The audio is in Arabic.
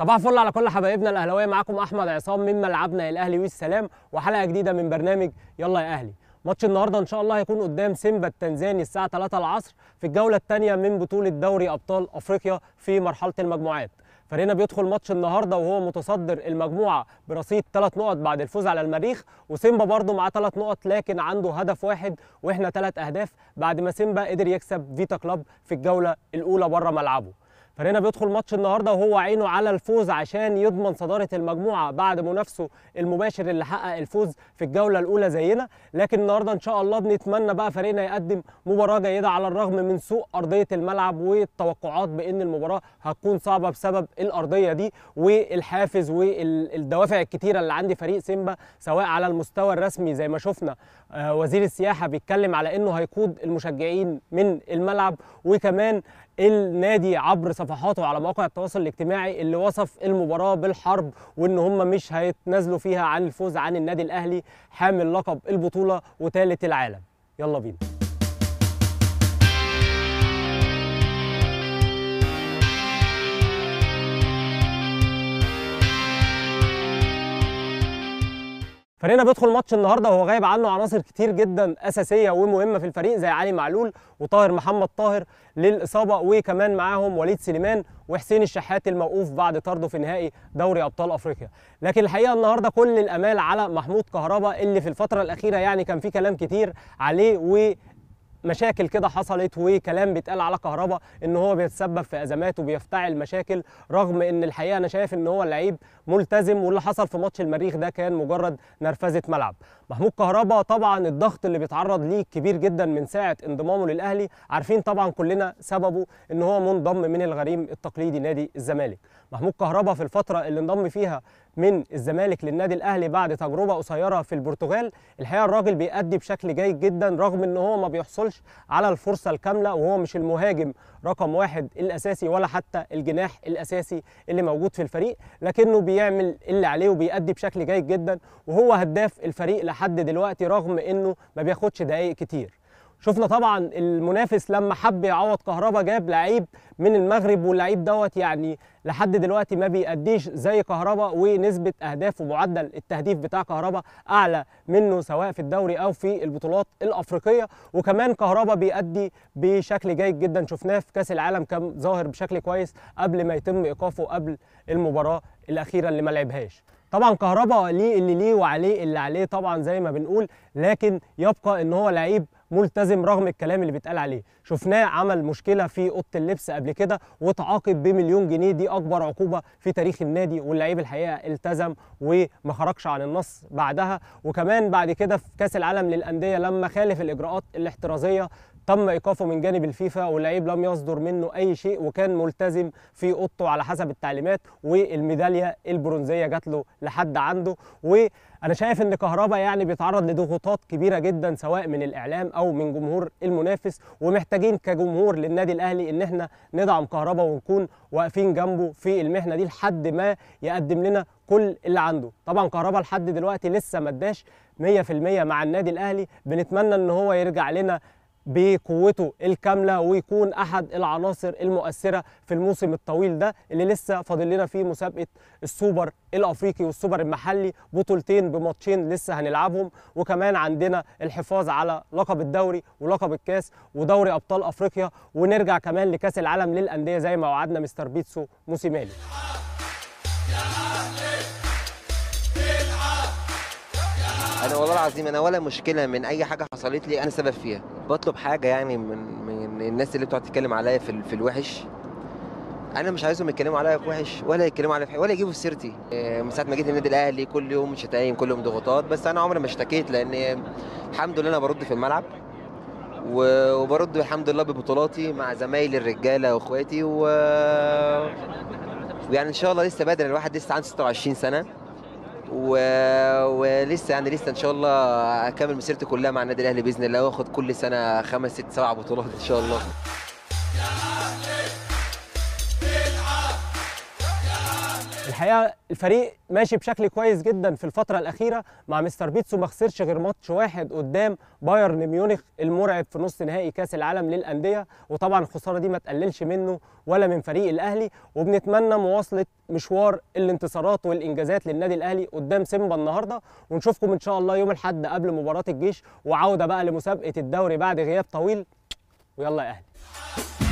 صباح الفل على كل حبايبنا الاهلاويه معاكم احمد عصام من ملعبنا الاهلي والسلام وحلقه جديده من برنامج يلا يا اهلي ماتش النهارده ان شاء الله هيكون قدام سيمبا التنزاني الساعه 3 العصر في الجوله الثانيه من بطوله دوري ابطال افريقيا في مرحله المجموعات فريقنا بيدخل ماتش النهارده وهو متصدر المجموعه برصيد ثلاث نقط بعد الفوز على المريخ وسيمبا برده معاه ثلاث نقط لكن عنده هدف واحد واحنا ثلاث اهداف بعد ما سيمبا قدر يكسب فيتا كلاب في الجوله الاولى بره ملعبه فرينا بيدخل ماتش النهارده وهو عينه على الفوز عشان يضمن صداره المجموعه بعد منافسه المباشر اللي حقق الفوز في الجوله الاولى زينا لكن النهارده ان شاء الله بنتمنى بقى فرينا يقدم مباراه جيده على الرغم من سوء ارضيه الملعب والتوقعات بان المباراه هتكون صعبه بسبب الارضيه دي والحافز والدوافع الكتيره اللي عند فريق سيمبا سواء على المستوى الرسمي زي ما شفنا آه، وزير السياحه بيتكلم على انه هيقود المشجعين من الملعب وكمان النادي عبر صفحاته على مواقع التواصل الاجتماعي اللي وصف المباراه بالحرب وان هم مش هيتنازلوا فيها عن الفوز عن النادي الاهلي حامل لقب البطوله وثالث العالم يلا بينا فريقنا بيدخل ماتش النهارده وهو غايب عنه عناصر كتير جدا اساسيه ومهمه في الفريق زي علي معلول وطاهر محمد طاهر للاصابه وكمان معاهم وليد سليمان وحسين الشحات الموقوف بعد طرده في نهائي دوري ابطال افريقيا لكن الحقيقه النهارده كل الامال على محمود كهربا اللي في الفتره الاخيره يعني كان في كلام كتير عليه مشاكل كده حصلت وكلام بيتقال على كهربا ان هو بيتسبب في ازمات وبيفتعل مشاكل رغم ان الحقيقه انا شايف ان هو لعيب ملتزم واللي حصل في ماتش المريخ ده كان مجرد نرفزه ملعب محمود كهربا طبعا الضغط اللي بيتعرض ليه كبير جدا من ساعه انضمامه للاهلي عارفين طبعا كلنا سببه ان هو منضم من الغريم التقليدي نادي الزمالك محمود كهربا في الفتره اللي انضم فيها من الزمالك للنادي الاهلي بعد تجربه قصيره في البرتغال الحقيقه الراجل بيأدي بشكل جيد جدا رغم ان هو ما بيحصلش على الفرصه الكامله وهو مش المهاجم رقم واحد الاساسي ولا حتى الجناح الاساسي اللي موجود في الفريق لكنه بيعمل اللي عليه وبيأدي بشكل جيد جدا وهو هداف الفريق لحد دلوقتي رغم انه ما بياخدش دقائق كتير شفنا طبعا المنافس لما حب يعوض كهربا جاب لعيب من المغرب واللعيب دوت يعني لحد دلوقتي ما بيأديش زي كهربا ونسبة أهداف ومعدل التهديف بتاع كهربا أعلى منه سواء في الدوري أو في البطولات الأفريقية وكمان كهربا بيأدي بشكل جيد جدا شفناه في كأس العالم كان ظاهر بشكل كويس قبل ما يتم إيقافه قبل المباراة الأخيرة اللي ما لعبهاش طبعا كهربا ليه اللي ليه وعليه اللي عليه طبعا زي ما بنقول لكن يبقى ان هو لعيب ملتزم رغم الكلام اللي بيتقال عليه شفناه عمل مشكله في اوضه اللبس قبل كده وتعاقب بمليون جنيه دي اكبر عقوبه في تاريخ النادي واللعيب الحقيقه التزم وما خرجش عن النص بعدها وكمان بعد كده في كاس العالم للانديه لما خالف الاجراءات الاحترازيه تم ايقافه من جانب الفيفا واللعيب لم يصدر منه اي شيء وكان ملتزم في اوضته على حسب التعليمات والميداليه البرونزيه جات له لحد عنده وانا شايف ان كهربا يعني بيتعرض لضغوطات كبيره جدا سواء من الاعلام او من جمهور المنافس ومحتاجين كجمهور للنادي الاهلي ان احنا ندعم كهربا ونكون واقفين جنبه في المحنه دي لحد ما يقدم لنا كل اللي عنده طبعا كهربا لحد دلوقتي لسه ما اداش 100% مع النادي الاهلي بنتمنى ان هو يرجع لنا بقوته الكامله ويكون احد العناصر المؤثره في الموسم الطويل ده اللي لسه فاضل لنا فيه مسابقه السوبر الافريقي والسوبر المحلي بطولتين بماتشين لسه هنلعبهم وكمان عندنا الحفاظ على لقب الدوري ولقب الكاس ودوري ابطال افريقيا ونرجع كمان لكاس العالم للانديه زي ما وعدنا مستر بيتسو موسيماني انا والله العظيم انا ولا مشكله من اي حاجه حصلت لي انا سبب فيها بطلب حاجه يعني من من الناس اللي بتقعد تتكلم عليا في, في الوحش انا مش عايزهم يتكلموا عليا في وحش ولا يتكلموا عليا في ولا يجيبوا في سيرتي آه، من ساعه ما جيت النادي الاهلي كل يوم شتايم كل يوم ضغوطات بس انا عمري ما اشتكيت لان الحمد لله انا برد في الملعب وبرد الحمد لله ببطولاتي مع زمايلي الرجاله واخواتي و ويعني ان شاء الله لسه بدري الواحد لسه عنده 26 سنه و... ولسه يعني لسه ان شاء الله اكمل مسيرتي كلها مع النادي الاهلي باذن الله واخد كل سنه خمس ست سبع بطولات ان شاء الله الحقيقه الفريق ماشي بشكل كويس جدا في الفتره الاخيره مع مستر بيتسو ما خسرش غير ماتش واحد قدام بايرن ميونخ المرعب في نص نهائي كاس العالم للانديه وطبعا الخساره دي ما تقللش منه ولا من فريق الاهلي وبنتمنى مواصله مشوار الانتصارات والانجازات للنادي الاهلي قدام سيمبا النهارده ونشوفكم ان شاء الله يوم الاحد قبل مباراه الجيش وعوده بقى لمسابقه الدوري بعد غياب طويل ويلا يا اهلي